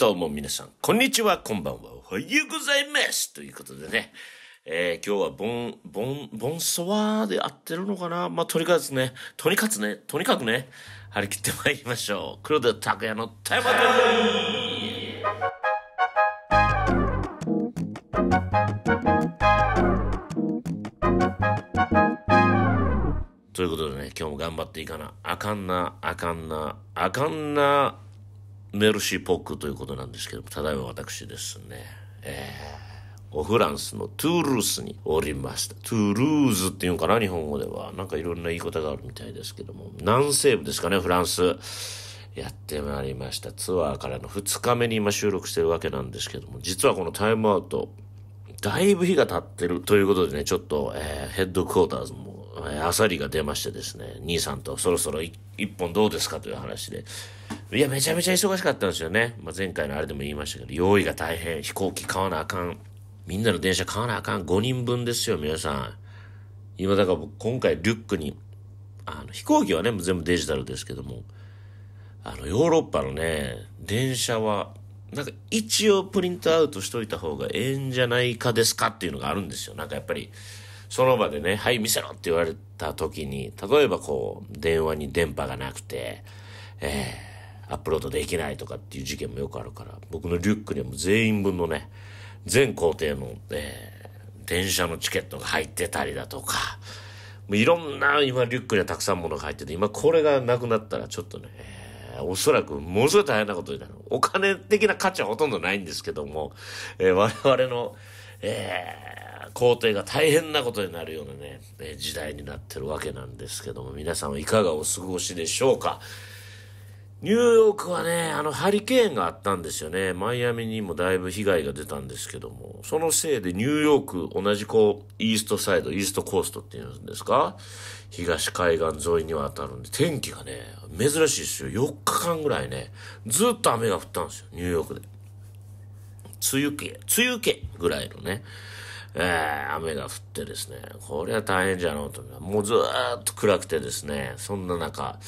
どうも皆さん、こんにちは、こんばんは、おはようございますということでね、えー、今日はボン、ボン、ボンソワーで合ってるのかなまあ、とにかくね、とにかくね、とにかくね、張り切ってまいりましょう。黒田拓也のタイマということでね、今日も頑張っていかな、あかんな、あかんな、あかんな、メルシーポックということなんですけども、ただいま私ですね、えー、フランスのトゥールースにおりました。トゥールーズっていうかな、日本語では。なんかいろんな言い方があるみたいですけども、南西部ですかね、フランス。やってまいりました。ツアーからの2日目に今収録してるわけなんですけども、実はこのタイムアウト、だいぶ日が経ってるということでね、ちょっと、えー、ヘッドクォーターズもあさりが出ましてですね、兄さんとそろそろ一本どうですかという話で、いや、めちゃめちゃ忙しかったんですよね。まあ、前回のあれでも言いましたけど、用意が大変、飛行機買わなあかん、みんなの電車買わなあかん、5人分ですよ、皆さん。今、だから僕、今回リュックに、あの、飛行機はね、全部デジタルですけども、あの、ヨーロッパのね、電車は、なんか一応プリントアウトしといた方がええんじゃないかですかっていうのがあるんですよ。なんかやっぱり、その場でね、はい、見せろって言われた時に、例えばこう、電話に電波がなくて、えー、アップロードできないとかっていう事件もよくあるから、僕のリュックにも全員分のね、全工程の、えー、電車のチケットが入ってたりだとか、もういろんな今リュックにはたくさんものが入ってて、今これがなくなったらちょっとね、おそらくものすごい大変なことになる。お金的な価値はほとんどないんですけども、えー、我々の、えー皇帝が大変なことになるようなね、え時代になってるわけなんですけども、皆さんはいかがお過ごしでしょうかニューヨークはね、あの、ハリケーンがあったんですよね。マイアミにもだいぶ被害が出たんですけども、そのせいでニューヨーク、同じこう、イーストサイド、イーストコーストっていうんですか東海岸沿いには当たるんで、天気がね、珍しいですよ。4日間ぐらいね、ずっと雨が降ったんですよ、ニューヨークで。梅雨系、梅雨系ぐらいのね。えー、雨が降ってですね、これは大変じゃろうと。もうずっと暗くてですね、そんな中、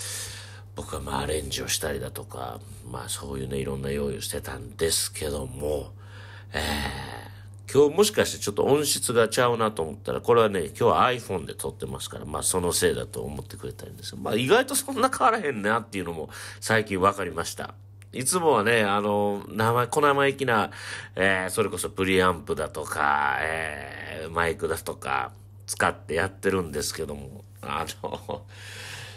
僕はまあアレンジをしたりだとか、まあそういうね、いろんな用意をしてたんですけども、えー、今日もしかしてちょっと音質がちゃうなと思ったら、これはね、今日は iPhone で撮ってますから、まあそのせいだと思ってくれたんですまあ意外とそんな変わらへんなっていうのも最近分かりました。いつもはね、あの、生、小生意気な、えー、それこそプリアンプだとか、えー、マイクだとか、使ってやってるんですけども、あの、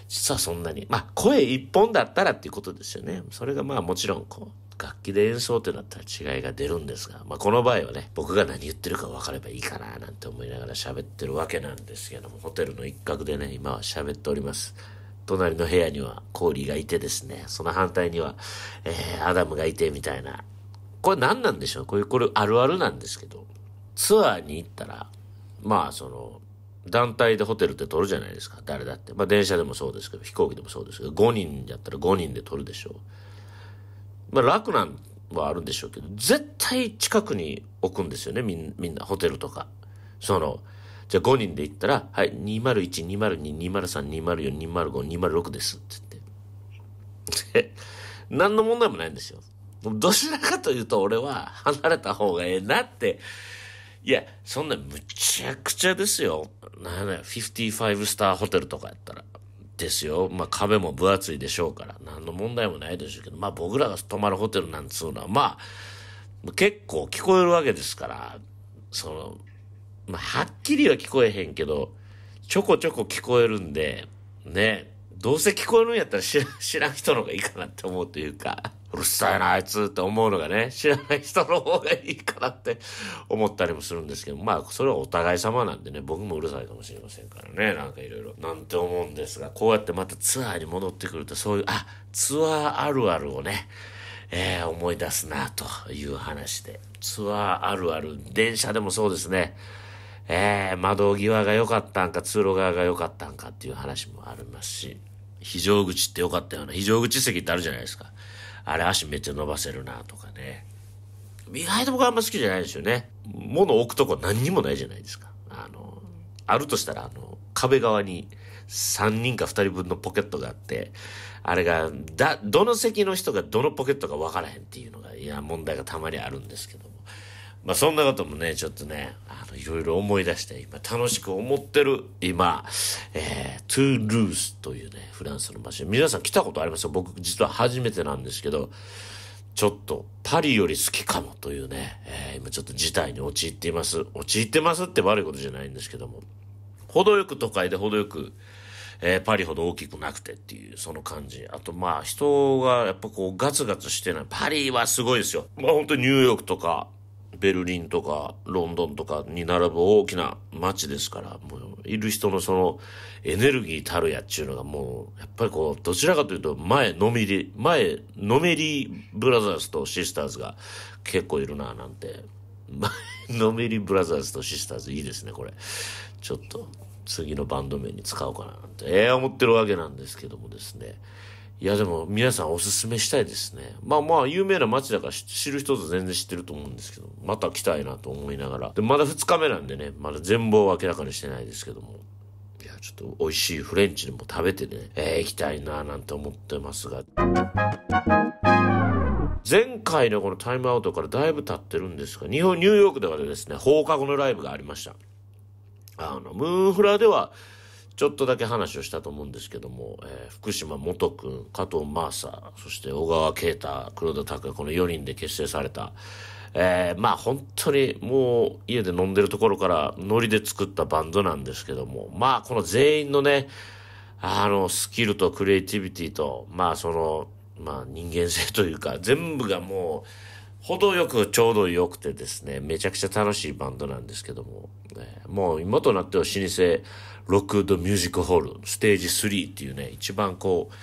実はそんなに、まあ、声一本だったらっていうことですよね。それがまあもちろん、こう、楽器で演奏ってなったら違いが出るんですが、まあこの場合はね、僕が何言ってるか分かればいいかななんて思いながら喋ってるわけなんですけども、ホテルの一角でね、今は喋っております。隣の部屋にはコーリーがいてですね、その反対には、えー、アダムがいてみたいな。これ何なんでしょうこれ、これあるあるなんですけど、ツアーに行ったら、まあその、団体でホテルって取るじゃないですか、誰だって。まあ電車でもそうですけど、飛行機でもそうですけど、5人だったら5人で取るでしょう。まあ楽なんはあるんでしょうけど、絶対近くに置くんですよね、みんみんな、ホテルとか。その、じゃあ5人で行ったら、はい、201、202、203、204、205、206です。って言って。で、何の問題もないんですよ。どちらかというと俺は離れた方がええなって。いや、そんなむちゃくちゃですよ。なんや、55スターホテルとかやったら。ですよ。まあ壁も分厚いでしょうから。何の問題もないでしょうけど、まあ僕らが泊まるホテルなんつうのは、まあ、結構聞こえるわけですから、その、まあ、はっきりは聞こえへんけど、ちょこちょこ聞こえるんで、ね、どうせ聞こえるんやったら知らん人の方がいいかなって思うというか、うるさいなあいつって思うのがね、知らない人の方がいいかなって思ったりもするんですけど、まあそれはお互い様なんでね、僕もうるさいかもしれませんからね、なんかいろいろ、なんて思うんですが、こうやってまたツアーに戻ってくるとそういう、あ、ツアーあるあるをね、えー、思い出すなという話で、ツアーあるある、電車でもそうですね、えー、窓際が良かったんか、通路側が良かったんかっていう話もありますし、非常口って良かったような、非常口席ってあるじゃないですか。あれ足めっちゃ伸ばせるなとかね。意外と僕あんま好きじゃないですよね。物置くとこ何にもないじゃないですか。あの、あるとしたら、あの、壁側に3人か2人分のポケットがあって、あれが、だ、どの席の人がどのポケットか分からへんっていうのが、いや、問題がたまにあるんですけども。まあそんなこともね、ちょっとね、あの、いろいろ思い出して、今楽しく思ってる、今、えー、トゥールースというね、フランスの場所。皆さん来たことありますよ僕実は初めてなんですけど、ちょっとパリより好きかもというね、えー、今ちょっと事態に陥っています。陥ってますって悪いことじゃないんですけども、程よく都会で程よく、えー、パリほど大きくなくてっていう、その感じ。あと、まあ、人がやっぱこう、ガツガツしてない。パリはすごいですよ。まあ、本当にニューヨークとか、ベルリンとかロンドンとかに並ぶ大きな街ですから、もういる人のそのエネルギーたるやっちゅうのがもう、やっぱりこう、どちらかというと前のみり、前のめりブラザーズとシスターズが結構いるななんて。前のめりブラザーズとシスターズいいですね、これ。ちょっと次のバンド名に使おうかななんて、ええー、思ってるわけなんですけどもですね。いやでも皆さんおすすめしたいですね。まあまあ有名な街だから知る人ぞ全然知ってると思うんですけど、また来たいなと思いながら。で、まだ2日目なんでね、まだ全貌を明らかにしてないですけども。いや、ちょっと美味しいフレンチでも食べてね、えー、行きたいななんて思ってますが。前回のこのタイムアウトからだいぶ経ってるんですが、日本、ニューヨークではですね、放課後のライブがありました。あの、ムーンフラでは、ちょっとだけ話をしたと思うんですけども、えー、福島元君、加藤マーサー、そして小川啓太、黒田拓也、この4人で結成された、えー、まあ本当にもう家で飲んでるところからノリで作ったバンドなんですけども、まあこの全員のね、あの、スキルとクリエイティビティと、まあその、まあ人間性というか、全部がもう、程よくちょうど良くてですね、めちゃくちゃ楽しいバンドなんですけども、ね、もう今となっては老舗ロックドミュージックホール、ステージ3っていうね、一番こう、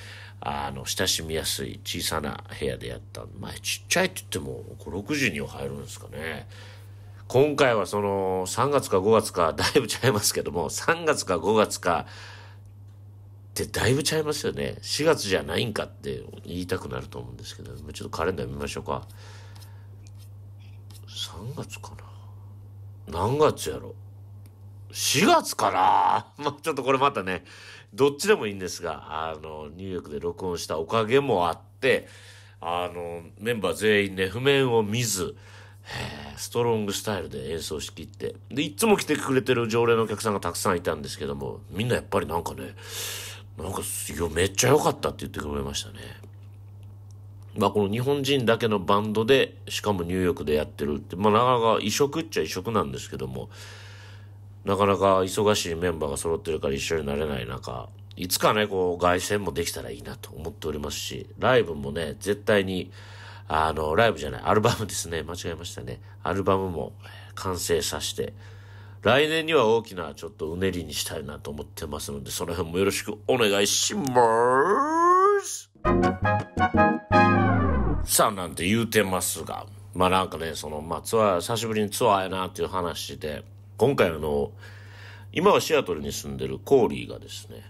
あの、親しみやすい小さな部屋でやった。まあ、ちっちゃいって言っても、6時には入るんですかね。今回はその、3月か5月か、だいぶちゃいますけども、3月か5月か、ってだいぶちゃいますよね。4月じゃないんかって言いたくなると思うんですけど、ちょっとカレンダー見ましょうか。何月かな何月やろ4月かな まあちょっとこれまたね、どっちでもいいんですが、あの、ニューヨークで録音したおかげもあって、あの、メンバー全員ね、譜面を見ず、ストロングスタイルで演奏しきって。で、いつも来てくれてる常連のお客さんがたくさんいたんですけども、みんなやっぱりなんかね、なんか、めっちゃ良かったって言ってくれましたね。まあ、この日本人だけのバンドで、しかもニューヨークでやってるって、まあ、なかなか異色っちゃ異色なんですけども、なかなか忙しいメンバーが揃ってるから一緒になれない中、いつかね、こう、外旋もできたらいいなと思っておりますし、ライブもね、絶対に、あの、ライブじゃない、アルバムですね。間違えましたね。アルバムも完成させて、来年には大きなちょっとうねりにしたいなと思ってますので、その辺もよろしくお願いしますさんなんて言うてますが、まあなんかね、その、まあツアー、久しぶりにツアーやなっていう話で、今回あの、今はシアトルに住んでるコーリーがですね、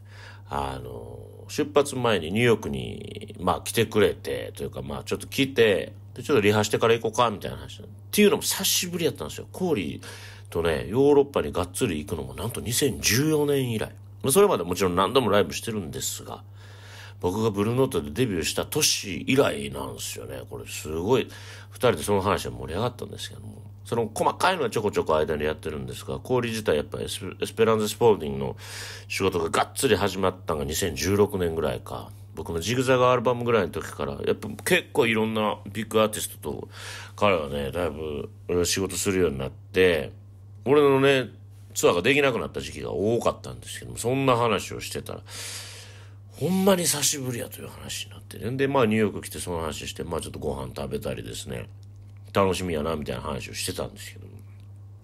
あの、出発前にニューヨークに、まあ来てくれて、というかまあちょっと来て、で、ちょっとリハしてから行こうか、みたいな話。っていうのも久しぶりやったんですよ。コーリーとね、ヨーロッパにがっつり行くのもなんと2014年以来。それまでもちろん何度もライブしてるんですが、僕がブルーノートでデビューした年以来なんですよね。これすごい、2人でその話は盛り上がったんですけども。その細かいのはちょこちょこ間にやってるんですが、氷自体やっぱエスペランズスポーティングの仕事ががっつり始まったのが2016年ぐらいか。僕のジグザグアルバムぐらいの時から、やっぱ結構いろんなビッグアーティストと彼はね、だいぶ仕事するようになって、俺のね、ツアーができなくなった時期が多かったんですけども、そんな話をしてたら、ほんまに久しぶりやという話になってね。で、まあニューヨーク来てその話して、まあちょっとご飯食べたりですね、楽しみやなみたいな話をしてたんですけど、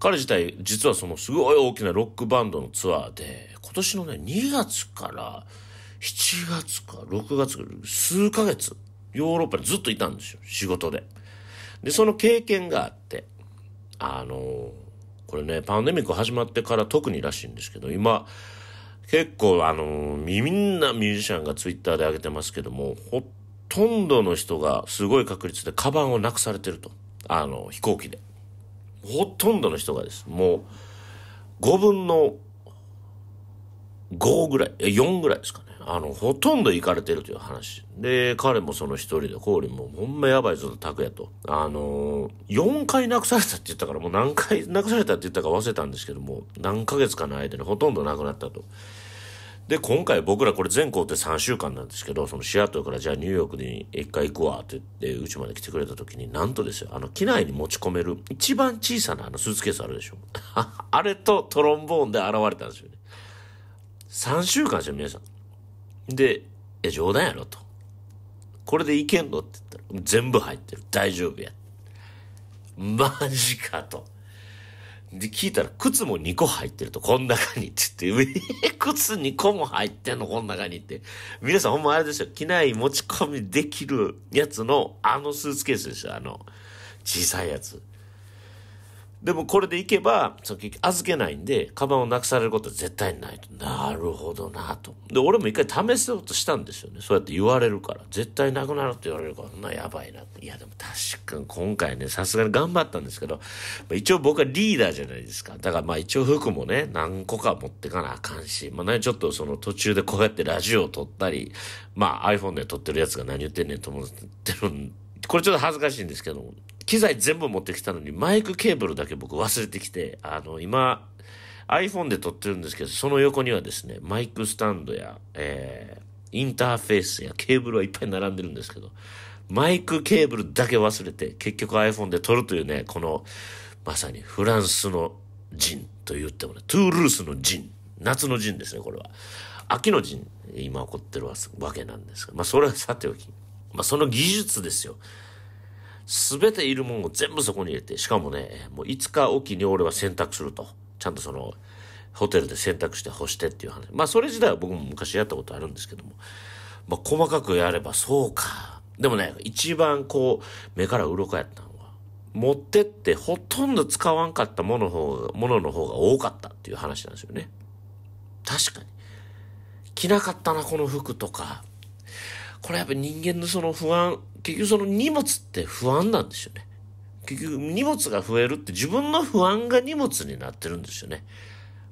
彼自体、実はそのすごい大きなロックバンドのツアーで、今年のね、2月から7月か6月か、数ヶ月、ヨーロッパにずっといたんですよ、仕事で。で、その経験があって、あのこれね、パンデミック始まってから特にらしいんですけど、今、結構あの、みんなミュージシャンがツイッターで上げてますけども、ほとんどの人がすごい確率でカバンをなくされてると。あの、飛行機で。ほとんどの人がです。もう、5分の5ぐらい、4ぐらいですかね。あの、ほとんど行かれてるという話。で、彼もその一人で、コーリンも、ほんまやばいぞ、拓也と。あの4回なくされたって言ったから、もう何回なくされたって言ったか忘れたんですけども、何ヶ月かの間にほとんどなくなったと。で、今回僕らこれ全校って3週間なんですけど、そのシアトルからじゃあニューヨークに一回行くわって言って、うちまで来てくれた時に、なんとですよ、あの、機内に持ち込める一番小さなあのスーツケースあるでしょ。あれとトロンボーンで現れたんですよね。3週間ですよ、皆さん。で、え、冗談やろと。これでいけんのって言ったら、全部入ってる。大丈夫や。マジかと。で、聞いたら、靴も2個入ってると、こん中にって言って、え靴2個も入ってんの、こん中にって。皆さんほんまあれですよ、機内持ち込みできるやつの、あのスーツケースですよ、あの、小さいやつ。でもこれでいけば、その預けないんで、カバンをなくされることは絶対ないと。なるほどなと。で、俺も一回試そうとしたんですよね。そうやって言われるから。絶対なくなるって言われるから、そんなやばいな。いや、でも確かに今回ね、さすがに頑張ったんですけど、一応僕はリーダーじゃないですか。だからまあ一応服もね、何個か持ってかなあかんし、まあね、ちょっとその途中でこうやってラジオを撮ったり、まあ iPhone で撮ってるやつが何言ってんねんと思ってるんこれちょっと恥ずかしいんですけども、機材全部持ってきたのに、マイクケーブルだけ僕忘れてきて、あの、今、iPhone で撮ってるんですけど、その横にはですね、マイクスタンドや、えー、インターフェースやケーブルはいっぱい並んでるんですけど、マイクケーブルだけ忘れて、結局 iPhone で撮るというね、この、まさにフランスの陣と言ってもね、トゥールースの陣、夏の陣ですね、これは。秋の陣、今起こってるわけなんですが、まあそれはさておき、まあその技術ですよ。全ているもんを全部そこに入れて、しかもね、もう5日おきに俺は洗濯すると。ちゃんとその、ホテルで洗濯して干してっていう話。まあそれ自体は僕も昔やったことあるんですけども。まあ細かくやればそうか。でもね、一番こう、目から鱗やったのは、持ってってほとんど使わんかったもの方ものの方が多かったっていう話なんですよね。確かに。着なかったな、この服とか。これやっぱ人間のその不安、結局その荷物って不安なんですよね。結局荷物が増えるって自分の不安が荷物になってるんですよね。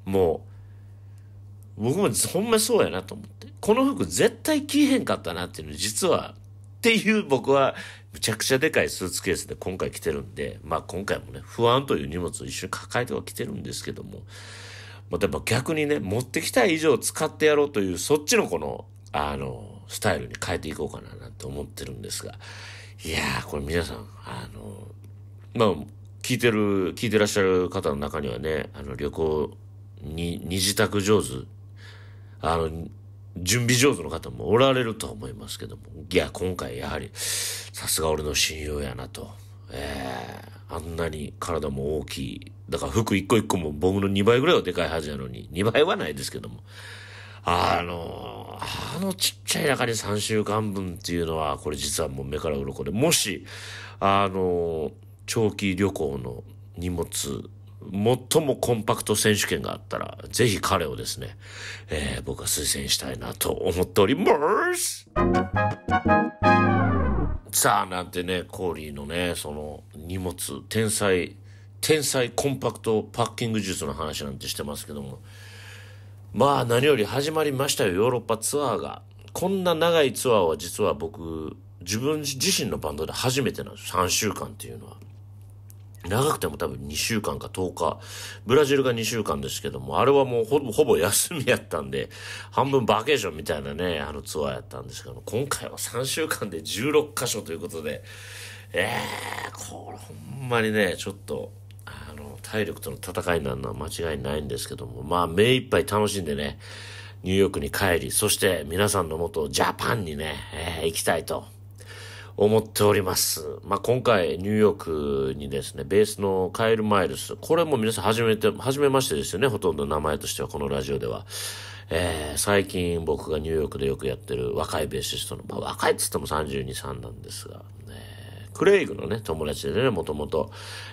もう、僕もほんまそうやなと思って。この服絶対着へんかったなっていうの実は、っていう僕はむちゃくちゃでかいスーツケースで今回来てるんで、まあ今回もね、不安という荷物を一緒に抱えては来てるんですけども、まあ、逆にね、持ってきた以上使ってやろうという、そっちのこの、あの、スタイルに変えていこうかななんて思ってるんですが、いやー、これ皆さん、あの、まあ、聞いてる、聞いてらっしゃる方の中にはね、あの、旅行に、二次宅上手、あの、準備上手の方もおられるとは思いますけども、いや、今回やはり、さすが俺の親友やなと。えー、あんなに体も大きい。だから服一個一個も僕の2倍ぐらいはでかいはずやのに、2倍はないですけども。あの、あのちっちゃい中に3週間分っていうのは、これ実はもう目から鱗で、もし、あの、長期旅行の荷物、最もコンパクト選手権があったら、ぜひ彼をですね、えー、僕は推薦したいなと思っておりますさあ、なんてね、コーリーのね、その荷物、天才、天才コンパクトパッキング術の話なんてしてますけども、まあ何より始まりましたよ、ヨーロッパツアーが。こんな長いツアーは実は僕、自分自身のバンドで初めてなんです。3週間っていうのは。長くても多分2週間か10日。ブラジルが2週間ですけども、あれはもうほぼほぼ休みやったんで、半分バケーションみたいなね、あのツアーやったんですけども、今回は3週間で16箇所ということで、ええー、これほんまにね、ちょっと、あの、体力との戦いになるのは間違いないんですけども、まあ、目いっぱい楽しんでね、ニューヨークに帰り、そして皆さんのもと、ジャパンにね、えー、行きたいと思っております。まあ、今回、ニューヨークにですね、ベースのカエル・マイルス、これも皆さん初めて、初めましてですよね、ほとんど名前としては、このラジオでは。えー、最近僕がニューヨークでよくやってる若いベーシストの、まあ、若いっつっても32、3なんですが、ね、クレイグのね、友達でね、もともと、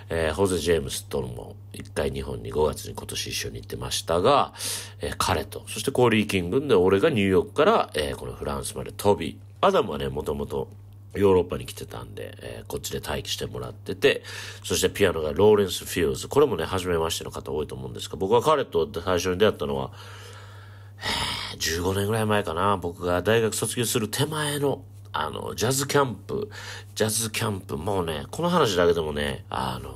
えー、ホゼ・ジェームスとも一回日本に5月に今年一緒に行ってましたが、えー、彼と、そしてコーリー・キングで俺がニューヨークから、えー、このフランスまで飛び、アダムはね、もともとヨーロッパに来てたんで、えー、こっちで待機してもらってて、そしてピアノがローレンス・フィールズ。これもね、初めましての方多いと思うんですが、僕は彼と最初に出会ったのは、15年ぐらい前かな、僕が大学卒業する手前のあの、ジャズキャンプ、ジャズキャンプ、もうね、この話だけでもね、あの、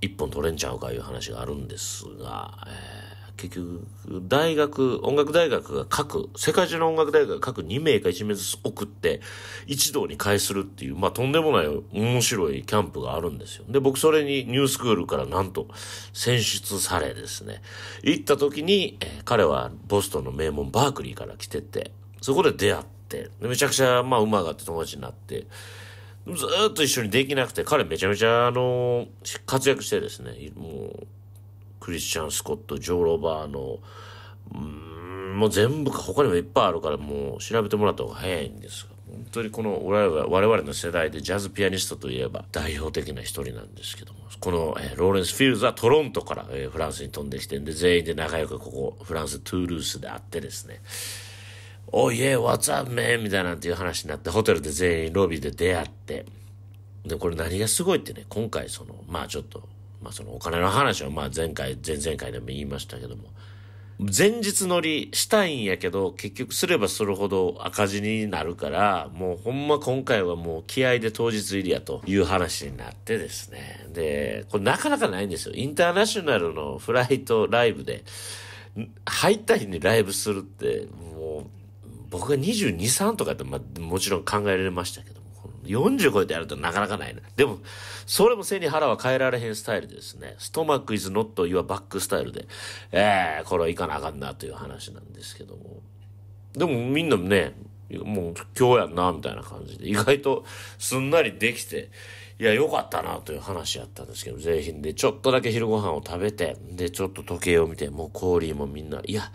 一本取れんちゃうかいう話があるんですが、えー、結局、大学、音楽大学が各、世界中の音楽大学が各2名か1名ずつ送って、一堂に会するっていう、まあ、とんでもない面白いキャンプがあるんですよ。で、僕それにニュースクールからなんと選出されですね、行った時に、えー、彼はボストンの名門バークリーから来てて、そこで出会って、ってで、めちゃくちゃ、まあ、馬があって友達になって、ずっと一緒にできなくて、彼めちゃめちゃ、あの、活躍してですね、もう、クリスチャン・スコット、ジョー・ロバーの、もう全部か、他にもいっぱいあるから、もう調べてもらった方が早いんですが、本当にこの我々我々の世代でジャズピアニストといえば代表的な一人なんですけども、この、えローレンス・フィールズはトロントから、えフランスに飛んできてんで、全員で仲良くここ、フランス・トゥールースで会ってですね、おいえ、what's up, man? みたいなんていう話になって、ホテルで全員ロビーで出会って、で、これ何がすごいってね、今回その、まあちょっと、まあそのお金の話はまあ前回、前々回でも言いましたけども、前日乗りしたいんやけど、結局すればするほど赤字になるから、もうほんま今回はもう気合で当日入りやという話になってですね。で、これなかなかないんですよ。インターナショナルのフライトライブで、入った日にライブするって、もう、僕が22、3とかって、まあ、もちろん考えられましたけども、40超えてやるとなかなかないな。でも、それも背に腹は変えられへんスタイルですね。ストマックイズノットいわばバックスタイルで、ええー、これはいかなあかんなという話なんですけども。でもみんなね、もう今日やんな、みたいな感じで、意外とすんなりできて、いや、良かったな、という話やったんですけど、ぜひで、ちょっとだけ昼ご飯を食べて、で、ちょっと時計を見て、もう氷もみんな、いや、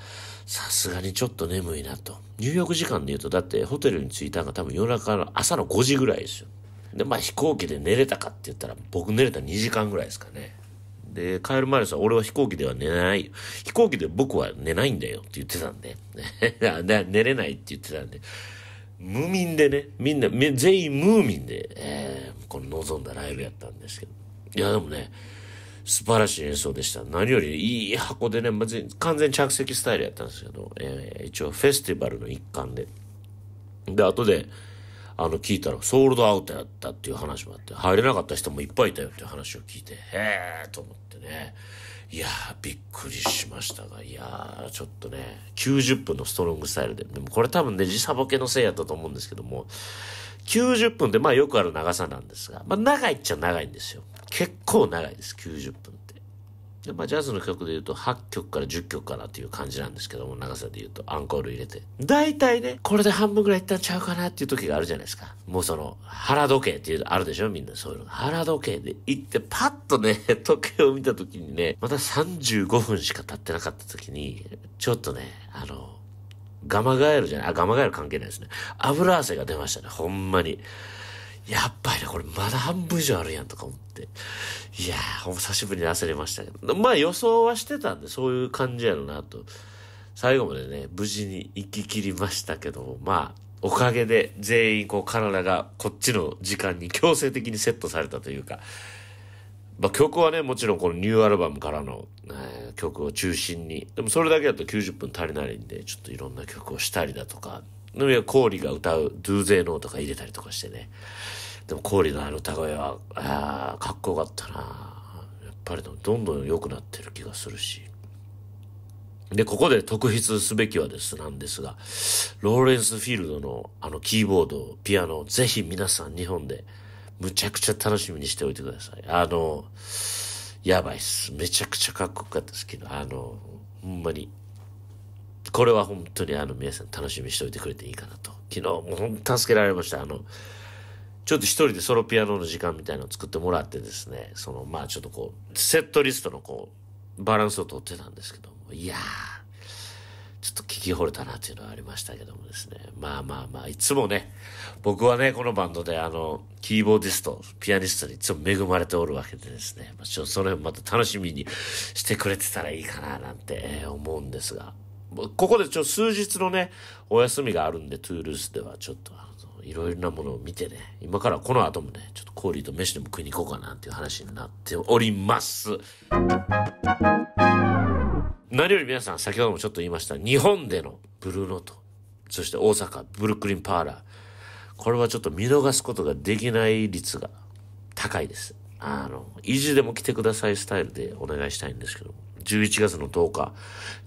さすがにちょっと眠いなと。入浴時間で言うと、だってホテルに着いたのが多分夜中の朝の5時ぐらいですよ。で、まあ飛行機で寝れたかって言ったら、僕寝れた2時間ぐらいですかね。で、帰る前にさ、俺は飛行機では寝ない。飛行機で僕は寝ないんだよって言ってたんで。寝れないって言ってたんで。無眠でね、みんな、全員無眠で、えー、この望んだライブやったんですけど。いや、でもね、素晴らしい演奏でした。何よりいい箱でね、完全着席スタイルやったんですけど、えー、一応フェスティバルの一環で。で、後で、あの、聞いたら、ソールドアウトやったっていう話もあって、入れなかった人もいっぱいいたよっていう話を聞いて、へえと思ってね。いやびっくりしましたが、いやちょっとね、90分のストロングスタイルで、でもこれ多分ね、時差ボケのせいやったと思うんですけども、90分でまあよくある長さなんですが、まあ長いっちゃ長いんですよ。結構長いです、90分って。で、まあ、ジャズの曲で言うと8曲から10曲かなっていう感じなんですけども、長さで言うとアンコール入れて。大体ね、これで半分ぐらいいったんちゃうかなっていう時があるじゃないですか。もうその、腹時計っていう、あるでしょみんなそういうの。腹時計で行ってパッとね、時計を見た時にね、また35分しか経ってなかった時に、ちょっとね、あの、ガマガエルじゃない、あ、ガマガエル関係ないですね。油汗が出ましたね、ほんまに。やっぱりこれまだ半分以上あるやんとか思って。いやー、久しぶりに焦りましたけど。まあ予想はしてたんで、そういう感じやろなと。最後までね、無事に行き切りましたけどまあ、おかげで全員こう体がこっちの時間に強制的にセットされたというか、まあ、曲はね、もちろんこのニューアルバムからの、えー、曲を中心に、でもそれだけだと90分足りないんで、ちょっといろんな曲をしたりだとか、の上は氷が歌う、ドゥーゼーノーとか入れたりとかしてね。でも氷のあの歌声は、ああ、かっこよかったなやっぱりどんどん良くなってる気がするし。で、ここで特筆すべきはです、なんですが、ローレンス・フィールドのあのキーボード、ピアノ、ぜひ皆さん日本で、むちゃくちゃ楽しみにしておいてください。あの、やばいっす。めちゃくちゃかっこよかったですけど、あの、ほんまに、これは本当にあの皆さん楽しみにしておいてくれていいかなと。昨日も本当助けられました。あの、ちょっと一人でソロピアノの時間みたいなのを作ってもらってですね、そのまあちょっとこう、セットリストのこう、バランスをとってたんですけども、いやー、ちょっと聞き惚れたなっていうのはありましたけどもですね。まあまあまあ、いつもね、僕はね、このバンドであの、キーボーディスト、ピアニストにいつも恵まれておるわけでですね、まあ、ちょその辺また楽しみにしてくれてたらいいかななんて思うんですが。ここでちょ、数日のね、お休みがあるんで、トゥールースではちょっと、いろいろなものを見てね、今からこの後もね、ちょっとコーリーと飯でも食いに行こうかなっていう話になっております。何より皆さん、先ほどもちょっと言いました、日本でのブルーノート、そして大阪、ブルックリンパーラー、これはちょっと見逃すことができない率が高いです。あの、維持でも来てくださいスタイルでお願いしたいんですけども。11月の10日、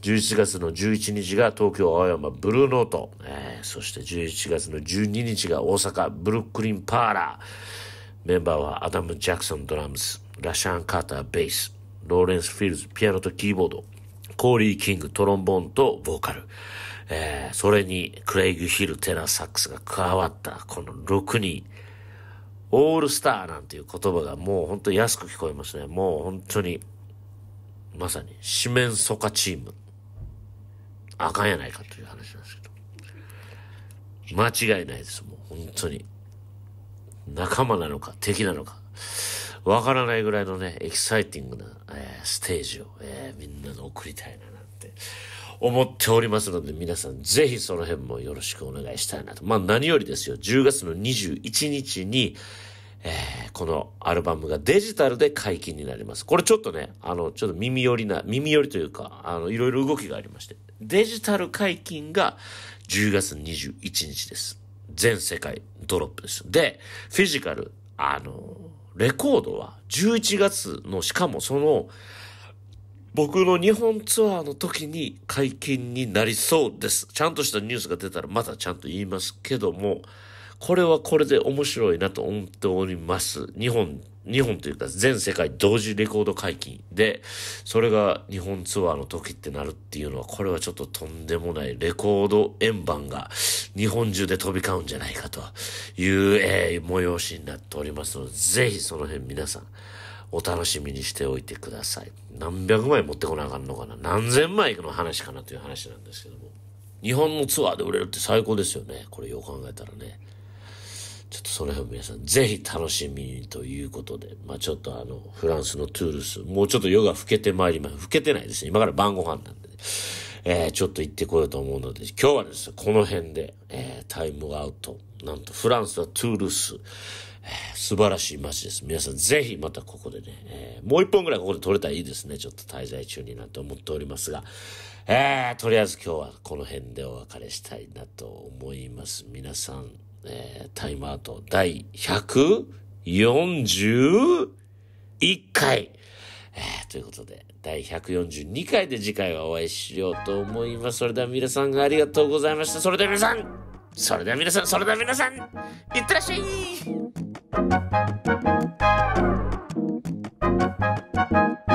11月の11日が東京青山ブルーノート、えー、そして11月の12日が大阪ブルックリンパーラー。メンバーはアダム・ジャクソンドラムス、ラシャン・カーターベース、ローレンス・フィールズピアノとキーボード、コーリー・キングトロンボーンとボーカル。えー、それにクレイグ・ヒル、テナサックスが加わったこの6人。オールスターなんていう言葉がもう本当安く聞こえますね。もう本当にまさに四面楚歌チーム。あかんやないかという話なんですけど。間違いないです、もう本当に。仲間なのか敵なのか。わからないぐらいのね、エキサイティングな、えー、ステージを、えー、みんなで送りたいななんて思っておりますので、皆さんぜひその辺もよろしくお願いしたいなと。まあ何よりですよ、10月の21日に、えー、このアルバムがデジタルで解禁になります。これちょっとね、あの、ちょっと耳寄りな、耳寄りというか、あの、いろいろ動きがありまして、デジタル解禁が10月21日です。全世界ドロップです。で、フィジカル、あの、レコードは11月の、しかもその、僕の日本ツアーの時に解禁になりそうです。ちゃんとしたニュースが出たらまたちゃんと言いますけども、これはこれで面白いなと思っております。日本、日本というか全世界同時レコード解禁で、それが日本ツアーの時ってなるっていうのは、これはちょっととんでもないレコード円盤が日本中で飛び交うんじゃないかという、えー、催しになっておりますので、ぜひその辺皆さん、お楽しみにしておいてください。何百枚持ってこなあかんのかな何千枚の話かなという話なんですけども。日本のツアーで売れるって最高ですよね。これよう考えたらね。ちょっとそれを皆さん、ぜひ楽しみにということで、まあちょっとあの、フランスのトゥールス、もうちょっと夜が更けてまいります。更けてないですね。今から晩ご飯なんでね。えー、ちょっと行ってこようと思うので、今日はですね、この辺で、えー、タイムアウト。なんと、フランスはトゥールス、え素晴らしい街です。皆さん、ぜひまたここでね、えー、もう一本ぐらいここで撮れたらいいですね。ちょっと滞在中になんて思っておりますが、えー、とりあえず今日はこの辺でお別れしたいなと思います。皆さん、えー、タイムアウト第141回、えー、ということで、第142回で次回はお会いしようと思います。それでは皆さんがありがとうございました。それでは皆さんそれでは皆さん、それでは皆さん、いってらっしゃい